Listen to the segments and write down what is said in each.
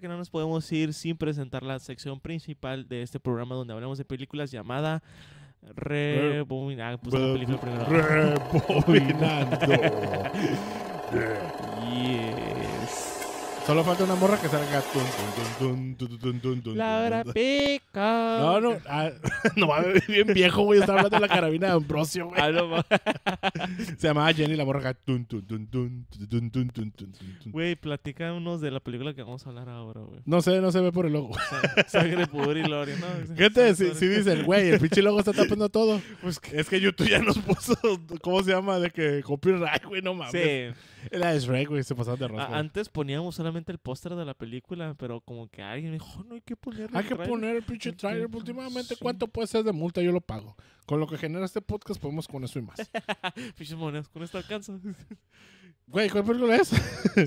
que no nos podemos ir sin presentar la sección principal de este programa donde hablamos de películas llamada Rebobinando. Ah, Rebobinando. yeah. Solo falta una morra que salga. Tun, tun, tun, Laura Pico. No, no. no va a bien viejo, güey. Estaba hablando de la carabina de Ambrosio, güey. Se llamaba Jenny la morra. Güey, platica unos de la película que vamos a hablar ahora, güey. No sé, no se ve por el logo. Sangre, pudor y ¿no? Gente, si, si dicen, güey, el pinche logo está tapando todo. Pues Es que YouTube ya nos puso, ¿cómo se llama? De que copyright, güey, no mames. Sí. Era Shrek, güey, se pasaba de rosa. Antes poníamos solamente el póster de la película, pero como que alguien me dijo, no hay que ponerle. Hay que poner el pinche trailer. Pues, últimamente, ¿cuánto puede ser de multa? Yo lo pago. Con lo que genera este podcast, podemos con eso y más. Pinches monedas, con esto alcanza. Güey, ¿cuál película es?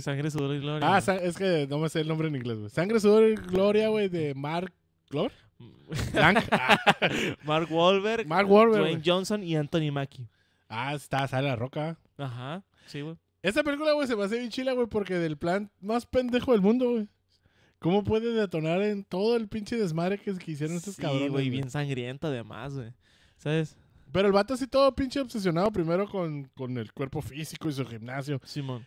Sangre, sudor y gloria. Ah, es que no me sé el nombre en inglés, güey. Sangre, sudor y gloria, güey, de Mark Glor. Mark Wahlberg. Mark Wahlberg. Dwayne Johnson y Anthony Mackie. Ah, está, sale la roca. Ajá, sí, güey. Esta película, güey, se me hace bien chila, güey, porque del plan más pendejo del mundo, güey. ¿Cómo puede detonar en todo el pinche desmadre que, hicieron estos cabrones? Sí, güey, bien sangriento además, güey. ¿Sabes? Pero el vato así todo pinche obsesionado primero con, con el cuerpo físico y su gimnasio. Simón.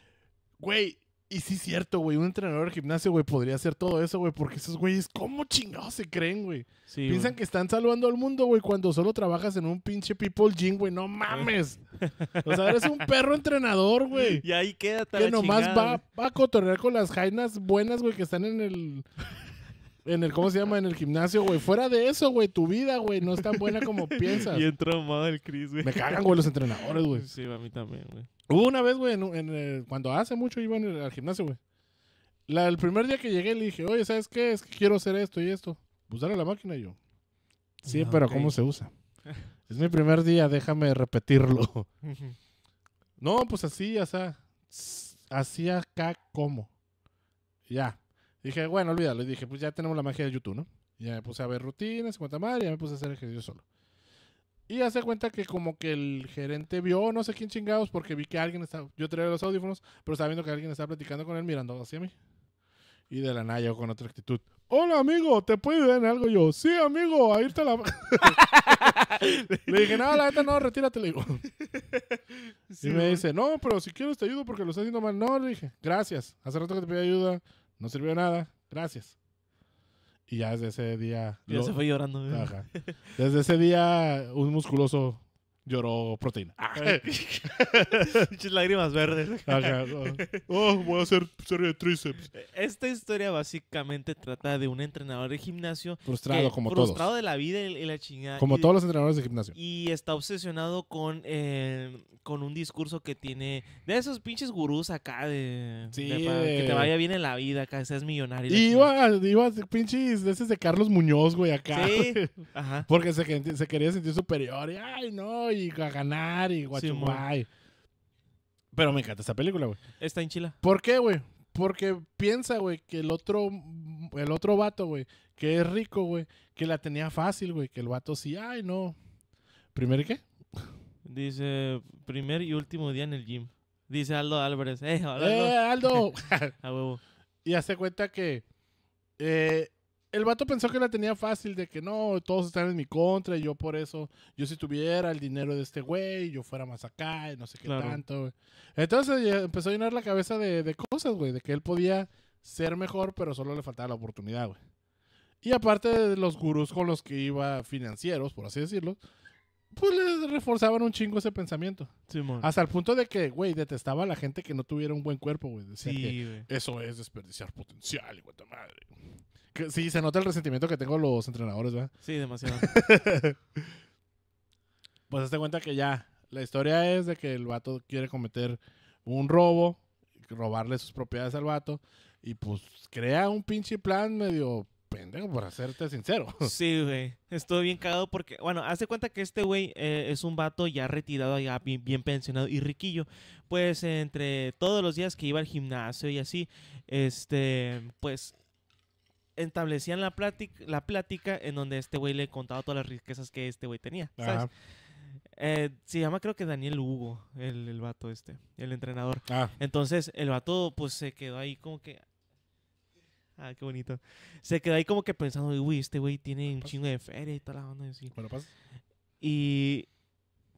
Güey, y sí, cierto, güey. Un entrenador de gimnasio, güey, podría hacer todo eso, güey. Porque esos güeyes, ¿cómo chingados se creen, güey? Sí, Piensan que están salvando al mundo, güey, cuando solo trabajas en un pinche people gym, güey. No mames. o sea, eres un perro entrenador, güey. Y ahí queda Que nomás va, va, a cotorrear con las jainas buenas, güey, que están en el en el, ¿cómo se llama? En el gimnasio, güey. Fuera de eso, güey, tu vida, güey, no es tan buena como piensas. el Chris, güey. Me cagan, güey, los entrenadores, güey. Sí, a mí también, güey. Hubo una vez, güey, eh, cuando hace mucho iba al gimnasio, güey. el primer día que llegué le dije, oye, ¿sabes qué? Es que quiero hacer esto y esto. Usar pues a la máquina y yo. Sí, ah, pero ¿cómo se usa? es mi primer día, déjame repetirlo. no, pues así, ya así acá como. Ya, Dije, bueno, olvídalo. Y dije, pues ya tenemos la magia de YouTube, ¿no? ya me puse a ver rutinas, cuenta madre, y ya me puse a hacer ejercicio solo. Y hace cuenta que como que el gerente vio, no sé quién chingados, porque vi que alguien estaba, yo traía los audífonos, pero estaba viendo que alguien estaba platicando con él mirando hacia mí. Y de la nada yo con otra actitud. Hola amigo, ¿te puedo ayudar en algo? Yo, sí amigo, ahí a la... le dije, no, la neta no, retírate, le digo. y me dice, no, pero si quieres te ayudo porque lo estás haciendo mal. No, le dije, gracias, hace rato que te pedí ayuda no sirvió nada, gracias. Y ya desde ese día... Ya se fue llorando. ¿eh? Ajá. Desde ese día, un musculoso lloró proteína. Ah. Pinches lágrimas verdes. Oh, voy a hacer serie de tríceps. Esta historia básicamente trata de un entrenador de gimnasio. Frustrado, como todos. Frustrado de la vida y la chingada. Como todos los entrenadores de gimnasio. Y está obsesionado con, eh, con un discurso que tiene de esos pinches gurús acá de. que te eh. vaya bien en la vida, acá seas millonario. Iba, iba a pinches de de Carlos Muñoz, güey, acá. Ajá. Porque se, se quería sentir superior. Y, ay, no, y a ganar y guachumay. Pero me encanta esta película, güey. Está en Chile. ¿Por qué, güey? Porque piensa, güey, que el otro, el otro vato, güey, que es rico, güey, que la tenía fácil, güey, que el vato sí, ay, no. ¿Primer qué? Dice, primer y último día en el gym. Dice Aldo Álvarez, ¡eh, Aldo! Eh, y hace cuenta que eh, el vato pensó que la tenía fácil, de que no, todos están en mi contra, y yo por eso, yo si tuviera el dinero de este güey, yo fuera más acá, y no sé qué tanto, Entonces eh, empezó a llenar la cabeza de, cosas, güey, de que él podía ser mejor, pero solo le faltaba la oportunidad, güey. Y aparte de los gurús con los que iba financieros, por así decirlo, pues les reforzaban un chingo ese pensamiento. Sí, Hasta el punto de que, güey, detestaba a la gente que no tuviera un buen cuerpo, güey. Sí, Eso es desperdiciar potencial, güey, madre sí, se nota el resentimiento que tengo los entrenadores, ¿verdad? Sí, demasiado. pues hazte cuenta que ya, la historia es de que el vato quiere cometer un robo, robarle sus propiedades al vato, y pues crea un pinche plan medio pendejo, por hacerte sincero. Sí, güey. Estoy bien cagado porque, bueno, hazte cuenta que este güey eh, es un vato ya retirado, ya bien, pensionado y riquillo. Pues entre todos los días que iba al gimnasio y así, este, pues establecían la plática, la plática en donde este güey le contaba todas las riquezas que este güey tenía. ¿sabes? Eh, se llama creo que Daniel Hugo, el, el vato este, el entrenador. Ah. Entonces el vato pues se quedó ahí como que... Ah, qué bonito. Se quedó ahí como que pensando, uy, este güey tiene un pues. chingo de feria y toda la onda. Pues. Y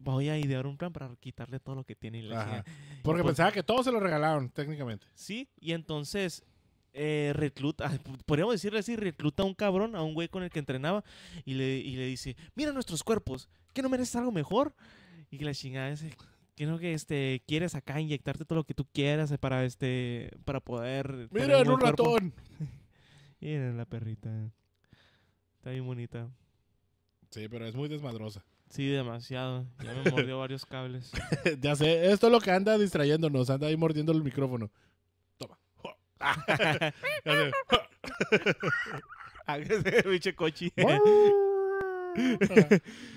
voy a idear un plan para quitarle todo lo que tiene. la Porque pues pensaba que todo se lo regalaron, técnicamente. Sí, y entonces eh, recluta, podríamos decirle así, recluta a un cabrón, a un güey con el que entrenaba, y le, dice, mira nuestros cuerpos, ¿que no mereces algo mejor? Y la chingada dice, que no que este, quieres acá inyectarte todo lo que tú quieras eh, para, este, para poder... ¡Mira, un, un ratón! Miren la perrita. Está bien bonita. Sí, pero es muy desmadrosa. Sí, demasiado. Ya me mordió varios cables. ya sé, esto es lo que anda distrayéndonos, anda ahí mordiendo el micrófono. Hágase, biche cochi.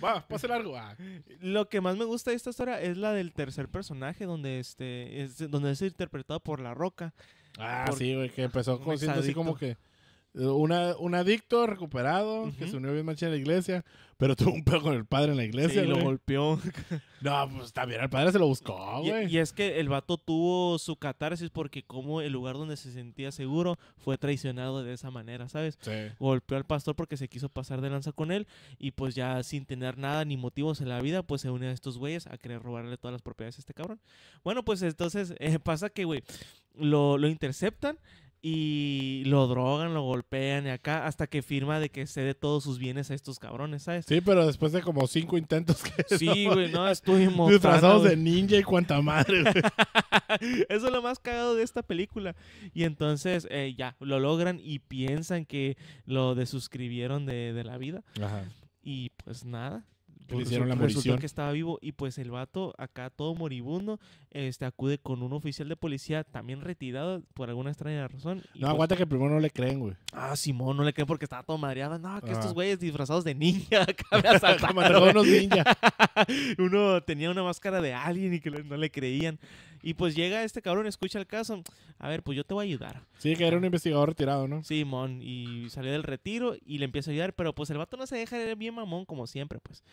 Va, pase largo. Ah. Lo que más me gusta de esta historia es la del tercer personaje, donde este es, donde es interpretado por La Roca. Ah, sí, güey, que empezó siendo así como que un adicto recuperado que se unió bien mancha en la iglesia, pero tuvo un pedo con el padre en la iglesia. y lo golpeó. no, pues también el padre se lo buscó, güey. Y, es que el vato tuvo su catarsis porque, como el lugar donde se sentía seguro, fue traicionado de esa manera, ¿sabes? Golpeó al pastor porque se quiso pasar de lanza con él y, pues, ya sin tener nada ni motivos en la vida, pues se une a estos güeyes a querer robarle todas las propiedades a este cabrón. Bueno, pues entonces eh, pasa que, güey, lo, lo interceptan y lo drogan, lo golpean y acá hasta que firma de que cede todos sus bienes a estos cabrones, ¿sabes? Sí, pero después de como cinco intentos que Sí, güey, no, estuvimos disfrazados de ninja y cuanta madre. Eso es lo más cagado de esta película. Y entonces eh, ya lo logran y piensan que lo desuscribieron de, de la vida. Ajá. Y pues nada, hicieron Resultó que estaba vivo y pues el vato acá todo moribundo este acude con un oficial de policía también retirado por alguna extraña razón. no, pues aguanta que primero no le creen, güey. Ah, Simón, no le creen porque estaba todo madreado. No, que estos ah. güeyes disfrazados de ninja acá me ninja. Uno tenía una máscara de alguien y que no le creían. Y pues llega este cabrón, escucha el caso. A ver, pues yo te voy a ayudar. Sí, que era un investigador retirado, ¿no? mon, y salió del retiro y le empieza a ayudar, pero pues el vato no se deja, era bien mamón como siempre, pues.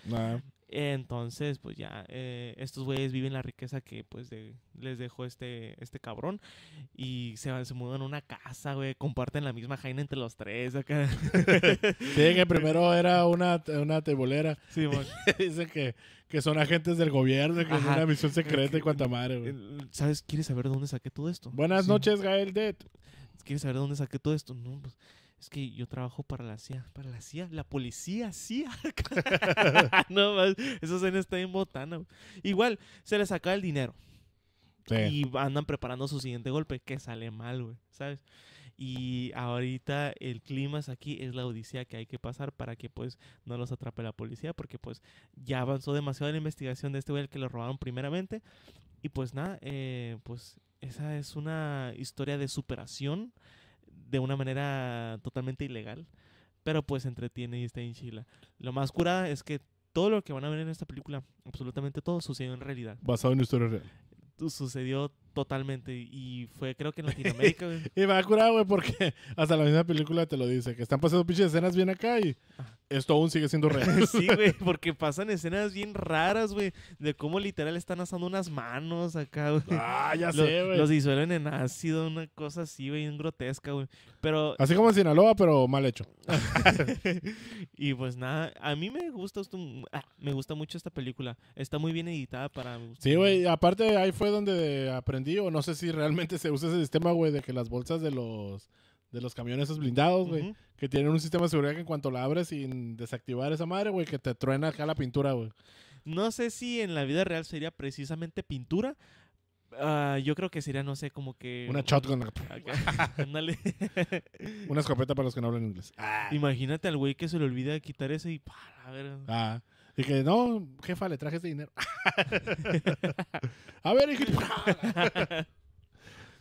Entonces, pues ya, eh, estos güeyes viven la riqueza que pues les dejó este, este cabrón. Y se, van, se mudan a una casa, güey. Comparten la misma jaina entre los tres acá. que primero era una, una tebolera. Sí, Dicen que, que son agentes del gobierno, que es una misión secreta y cuanta madre, güey. ¿Sabes? ¿Quieres saber dónde saqué todo esto? Buenas noches, Gael Dead. ¿Quieres saber dónde saqué todo esto? No, pues es que yo trabajo para la CIA, para la CIA, la policía CIA. no eso se está en Igual, se le saca el dinero. Y andan preparando su siguiente golpe, que sale mal, güey, ¿sabes? Y ahorita el clima es aquí, es la odisea que hay que pasar para que pues no los atrape la policía, porque pues ya avanzó demasiado la investigación de este güey que lo robaron primeramente. Y pues nada, eh, pues esa es una historia de superación de una manera totalmente ilegal, pero pues entretiene y está en Chila. Lo más curada es que todo lo que van a ver en esta película, absolutamente todo, sucedió en realidad. Basado en historia real. Sucedió Totalmente. Y fue, creo que en Latinoamérica, y me a curar güey, porque hasta la misma película te lo dice, que están pasando pinches escenas bien acá y esto aún sigue siendo real. sí, güey, porque pasan escenas bien raras, güey, de cómo literal están asando unas manos acá, güey. Ah, ya sé, güey. Los disuelven en ácido, una cosa así, güey, grotesca, güey. Pero... Así como en Sinaloa, pero mal hecho. y pues nada, a mí me gusta, ah, me gusta mucho esta película. Está muy bien editada para... Sí, güey, aparte ahí fue donde aprendí o no sé si realmente se usa ese sistema, güey, de que las bolsas de los de los camiones esos blindados, güey, que tienen un sistema de seguridad que en cuanto la abres sin desactivar esa madre, güey, que te truena acá la pintura, güey. No sé si en la vida real sería precisamente pintura. Ah, yo creo que sería, no sé, como que... Una shotgun. Una escopeta para los que no hablan inglés. Imagínate al güey que se le olvida quitar ese y... Para, a ver. Ah que no, jefa, le traje este dinero. a ver, hijito.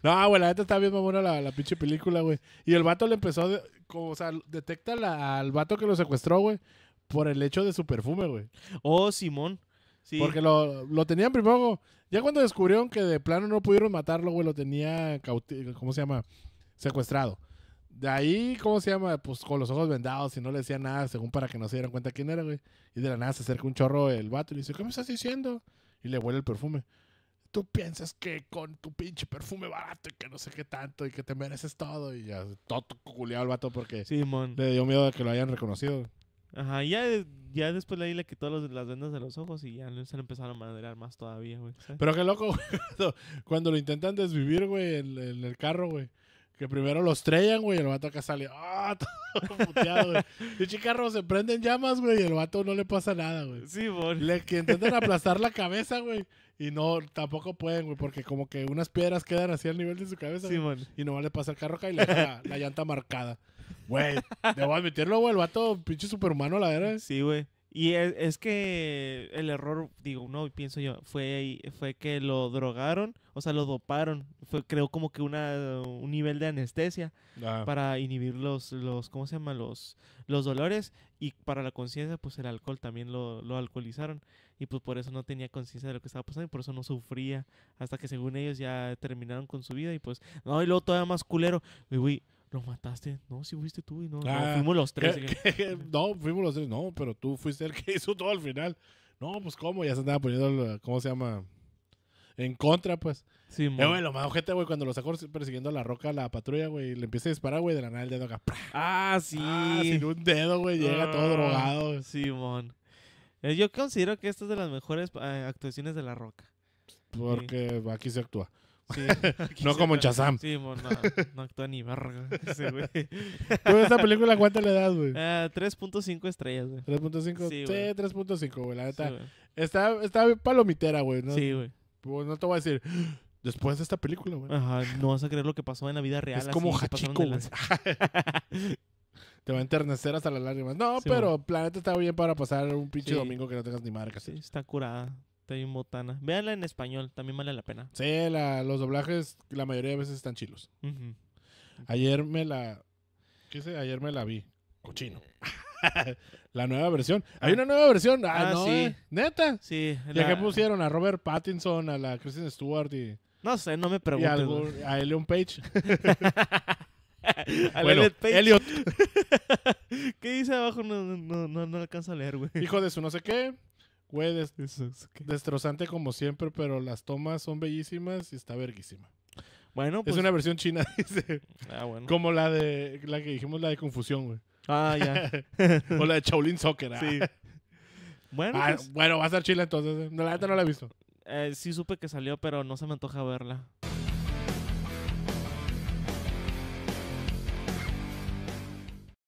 no, güey, la neta está bien mamona la, la pinche película, güey. Y el vato le empezó, o sea, detecta al vato que lo secuestró, güey, por el hecho de su perfume, güey. Oh, Simón. Sí. Porque lo, lo tenían primero. Ya cuando descubrieron que de plano no pudieron matarlo, güey, lo tenía, ¿cómo se llama? Secuestrado. De ahí, ¿cómo se llama? Pues con los ojos vendados y no le decía nada, según para que no se dieran cuenta quién era, güey. Y de la nada se acerca un chorro el vato y le dice, ¿qué me estás diciendo? Y le huele el perfume. Tú piensas que con tu pinche perfume barato y que no sé qué tanto y que te mereces todo. Y ya, todo culiado el vato porque le dio miedo de que lo hayan reconocido. Ajá, ya, ya después le, le quitó los, las vendas de los ojos y ya se han empezaron a maderar más todavía, güey. Pero qué loco, güey. Cuando, lo intentan desvivir, güey, en el carro, güey que primero lo estrellan, güey, y el vato acá sale, ah, todo puteado, güey. Y carro se prenden llamas, güey, y el vato no le pasa nada, güey. Sí, güey. Le que intentan aplastar la cabeza, güey. Y no, tampoco pueden, güey, porque como que unas piedras quedan así al nivel de su cabeza. Sí, güey, y nomás le pasa el carro acá y le da la, llanta marcada. Güey, debo admitirlo, güey, el vato, pinche superhumano, la verdad. Sí, güey. Y e, es, que el error, digo, no, pienso yo, fue, fue que lo drogaron, o sea, lo doparon. Fue, creo como que una, un nivel de anestesia ah. para inhibir los, los, ¿cómo se llama? Los, los dolores. Y para la conciencia, pues el alcohol también lo, lo alcoholizaron. Y pues por eso no tenía conciencia de lo que estaba pasando y por eso no sufría. Hasta que según ellos ya terminaron con su vida y pues, no, y luego todavía más culero. Uy, uy, lo mataste. No, si fuiste tú y no, ah, fuimos los tres. no, fuimos los tres, no, pero tú fuiste el que hizo todo al final. No, pues cómo, ya se andaba poniendo, ¿cómo se llama? En contra, pues. Sí, eh, lo más ojete, güey, cuando lo sacó persiguiendo a la roca la patrulla, güey, le empieza a disparar, güey, de la nada el dedo acá. Ah, sí. Ah, sin un dedo, güey, llega todo ah, drogado. Simón. Eh, yo considero que esta es de las mejores eh, actuaciones de la roca. Porque aquí se actúa. no como en Sí, no, actúa ni verga ese güey. esta película cuánta le das, güey? 3.5 ah, estrellas, güey. 3.5. Sí, 3.5, güey, la neta. está, está palomitera, güey, ¿no? Sí, güey. Pues, no te voy a decir después de esta película, güey. Ajá, no vas a creer lo que pasó en la vida real. Es como Hachiko, Te va a enternecer hasta las lágrimas. No, pero Planeta está bien para pasar un pinche domingo que no tengas ni marca. Sí, está curada está bien botana. Véanla en español, también vale la pena. Sí, los doblajes la mayoría de veces están chilos. Ayer me la... ¿Qué sé? Ayer me la vi. Cochino. la nueva versión. Hay ah. una nueva versión. Ah, ah sí. Eh. Neta. Sí. La... que pusieron a Robert Pattinson, a la Kristen Stewart y. No sé, no me preguntes. a Elion Page. bueno, ¿Qué dice abajo? No, no, no, a leer, güey. Hijo de su no sé qué. Güey, destrozante como siempre, pero las tomas son bellísimas y está verguísima. Bueno, pues... Es una versión china, dice. Ah, como la de, la que dijimos, la de Confusión, güey. Ah, ya. o la de Shaolin Soccer. Ah. Bueno, ah, pues bueno, va a ser chila entonces. Eh. la neta no la he visto. Eh, sí supe que salió, pero no se me antoja verla.